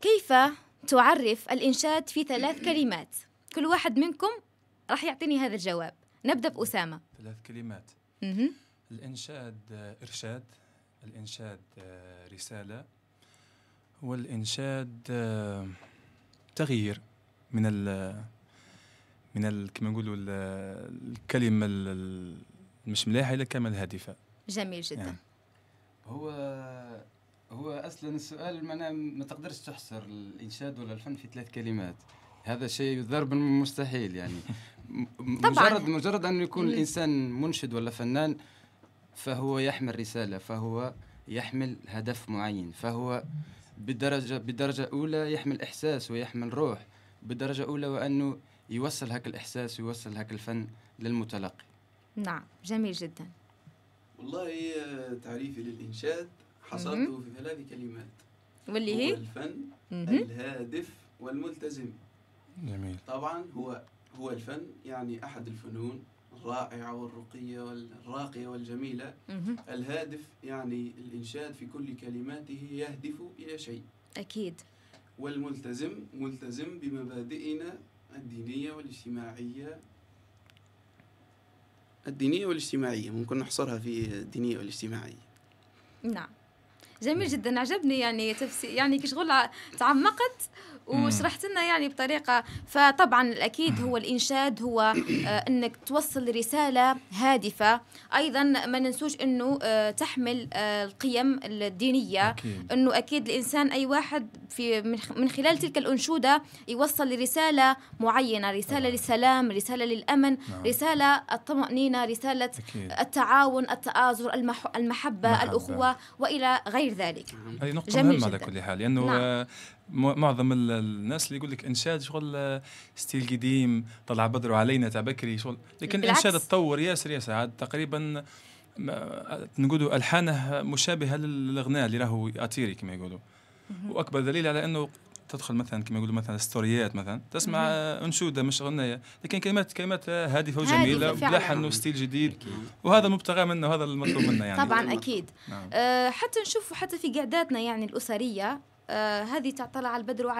كيف تعرف الإنشاد في ثلاث كلمات كل واحد منكم راح يعطيني هذا الجواب نبدأ بأسامة ثلاث كلمات الإنشاد آه، إرشاد الإنشاد آه، رسالة والإنشاد آه، تغيير من ال من ال كما نقولوا الكلمة المش ملاحة إلى كلمة الهادفة جميل جدا يعني. هو اصلا السؤال انا ما تقدرش تحصر الانشاد ولا الفن في ثلاث كلمات هذا شيء ضرب بالمستحيل يعني طبعا. مجرد مجرد انه يكون الانسان منشد ولا فنان فهو يحمل رساله فهو يحمل هدف معين فهو بدرجه بدرجه اولى يحمل احساس ويحمل روح بالدرجه اولى وانه يوصل هك الاحساس ويوصل هك الفن للمتلقي نعم جميل جدا والله تعريفي للانشاد حصرته في ثلاث كلمات واللي هي هو الفن الهادف والملتزم جميل طبعا هو هو الفن يعني أحد الفنون الرائعة والرقية والراقية والجميلة الهادف يعني الإنشاد في كل كلماته يهدف إلى شيء أكيد والملتزم ملتزم بمبادئنا الدينية والاجتماعية الدينية والاجتماعية ممكن نحصرها في الدينية والاجتماعية نعم جميل نعم. جدا عجبني يعني تفسير يعني كي شغل تعمقت وشرحت لنا يعني بطريقه فطبعا الاكيد هو الانشاد هو آه، انك توصل رساله هادفه ايضا ما ننسوش انه آه، تحمل آه، القيم الدينيه انه اكيد الانسان اي واحد في من خلال تلك الانشوده يوصل لرساله معينه رساله نعم. للسلام رساله للامن نعم. رساله الطمانينه رساله التعاون التآزر المحبه الاخوه والى غير غير ذلك نعم. هذه نقطة مهمة على كل حال لأنه نعم. معظم الناس اللي يقول لك إنشاد شغل آه، ستيل قديم طلع بدر علينا تاع بكري شغل لكن الإنشاد تطور ياسر ياسر عاد تقريبا آه، نقولوا ألحانه مشابهة للغناء اللي راهو أتيري كما يقولوا واكبر دليل على انه تدخل مثلا كما يقولوا مثلا ستوريات مثلا تسمع آه، انشوده مش غنيه لكن كلمات كلمات آه، هادفه وجميله ولحن وستيل جديد وهذا مبتغى منا وهذا المطلوب منا يعني طبعا اكيد نعم. أه حتى نشوفوا حتى في قعداتنا يعني الاسريه آه هذه تعطل على البدر وعلى